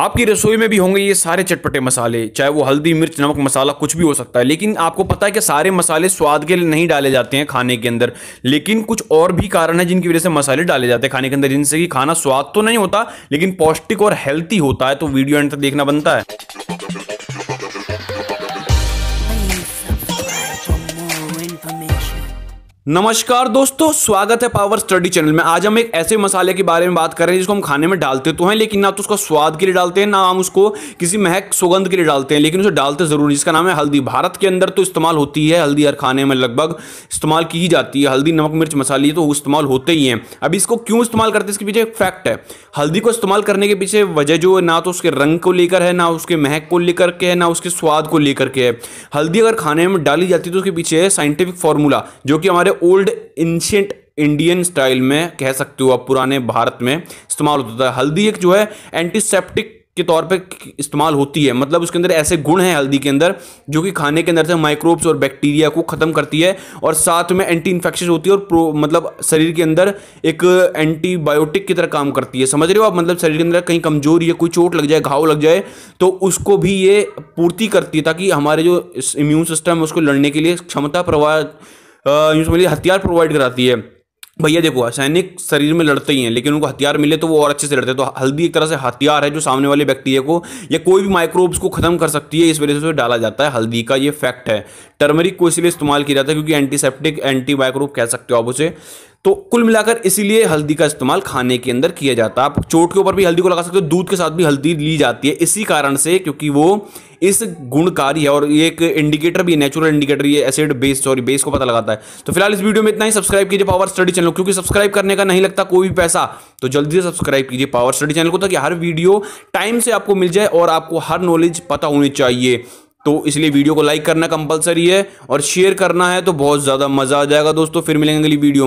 आपकी रसोई में भी होंगे ये सारे चटपटे मसाले चाहे वो हल्दी मिर्च नमक मसाला कुछ भी हो सकता है लेकिन आपको पता है कि सारे मसाले स्वाद के लिए नहीं डाले जाते हैं खाने के अंदर लेकिन कुछ और भी कारण है जिनकी वजह से मसाले डाले जाते हैं खाने के अंदर जिनसे कि खाना स्वाद तो नहीं होता लेकिन पौष्टिक और हेल्थी होता है तो वीडियो एंड तक देखना बनता है information. नमस्कार दोस्तों स्वागत है पावर स्टडी चैनल में आज हम एक ऐसे मसाले के बारे में बात कर रहे हैं जिसको हम खाने में डालते तो हैं लेकिन ना तो उसका स्वाद के लिए डालते हैं ना हम उसको किसी महक सुगंध के लिए डालते हैं लेकिन उसे डालते ज़रूर जिसका नाम है हल्दी भारत के अंदर तो इस्तेमाल होती है हल्दी हर खाने में लगभग इस्तेमाल की जाती है हल्दी नमक मिर्च मसाले तो इस्तेमाल होते ही हैं अब इसको क्यों इस्तेमाल करते हैं इसके पीछे एक फैक्ट है हल्दी को इस्तेमाल करने के पीछे वजह जो ना तो उसके रंग को लेकर है ना उसके महक को लेकर के है ना उसके स्वाद को लेकर के है हल्दी अगर खाने में डाली जाती है तो उसके पीछे है साइंटिफिक फार्मूला जो कि हमारे पहले ओल्ड एंशियंट इंडियन स्टाइल में कह सकते हो आप पुराने भारत में इस्तेमाल होता था हल्दी एक जो है एंटीसेप्टिक के तौर पे इस्तेमाल होती है मतलब उसके अंदर ऐसे गुण हैं हल्दी के अंदर जो कि खाने के अंदर से माइक्रोब्स और बैक्टीरिया को ख़त्म करती है और साथ में एंटी इन्फेक्शन होती है और प्रो मतलब शरीर के अंदर एक एंटीबायोटिक की तरह काम करती है समझ रहे हो आप मतलब शरीर के अंदर कहीं कमजोरी है कोई चोट लग जाए घाव लग जाए तो उसको भी ये पूर्ति करती है ताकि हमारे जो इम्यून सिस्टम है उसको लड़ने के लिए क्षमता प्रवाह यूँ समझिए हथियार प्रोवाइड कराती है भैया देखो सैनिक शरीर में लड़ते ही हैं लेकिन उनको हथियार मिले तो वो और अच्छे से लड़ते हैं तो हल्दी एक तरह से हथियार है जो सामने वाले बैक्टीरिया को या कोई भी माइक्रोब्स को खत्म कर सकती है इस वजह से डाला जाता है हल्दी का ये फैक्ट है टर्मरिक को इसलिए इस्तेमाल किया जाता है क्योंकि एंटीसेप्टिक एंटी माइक्रोब कह सकते हो आप उसे तो कुल मिलाकर इसीलिए हल्दी का इस्तेमाल खाने के अंदर किया जाता है आप चोट के ऊपर भी हल्दी को लगा सकते हो दूध के साथ भी हल्दी ली जाती है इसी कारण से क्योंकि वो इस गुणकारी है और ये एक इंडिकेटर भी नेचुरल इंडिकेटर ये एसिड बेस सॉरी बेस को पता लगाता है तो फिलहाल इस वीडियो में इतना ही सब्सक्राइब कीजिए पावर स्टडी चैनल क्योंकि सब्सक्राइब करने का नहीं लगता कोई भी पैसा तो जल्दी से सब्सक्राइब कीजिए पावर स्टडी चैनल को ताकि हर वीडियो टाइम से आपको मिल जाए और आपको हर नॉलेज पता होनी चाहिए तो इसलिए वीडियो को लाइक करना कंपलसरी है और शेयर करना है तो बहुत ज़्यादा मज़ा आ जाएगा दोस्तों फिर मिलेंगे अगली वीडियो